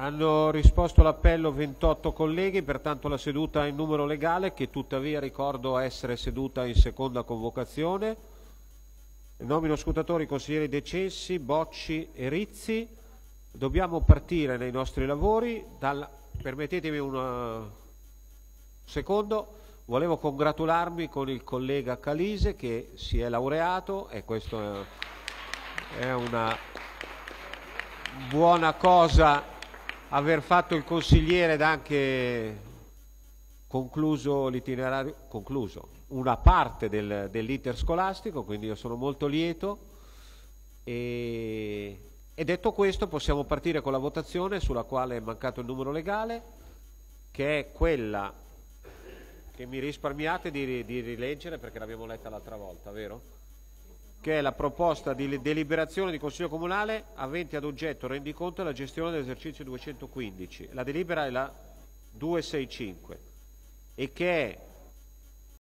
Hanno risposto all'appello 28 colleghi, pertanto la seduta è in numero legale che tuttavia ricordo essere seduta in seconda convocazione. Nomino scrutatori consiglieri De Cessi, Bocci e Rizzi. Dobbiamo partire nei nostri lavori dal... Permettetemi un eh, secondo. Volevo congratularmi con il collega Calise che si è laureato e questo è una buona cosa aver fatto il consigliere ed anche concluso l'itinerario, concluso una parte del, dell'iter scolastico, quindi io sono molto lieto. E, e detto questo possiamo partire con la votazione sulla quale è mancato il numero legale, che è quella che mi risparmiate di, di rileggere perché l'abbiamo letta l'altra volta, vero? che è la proposta di deliberazione di Consiglio Comunale avente ad oggetto rendiconto e la gestione dell'esercizio 215. La delibera è la 265 e che è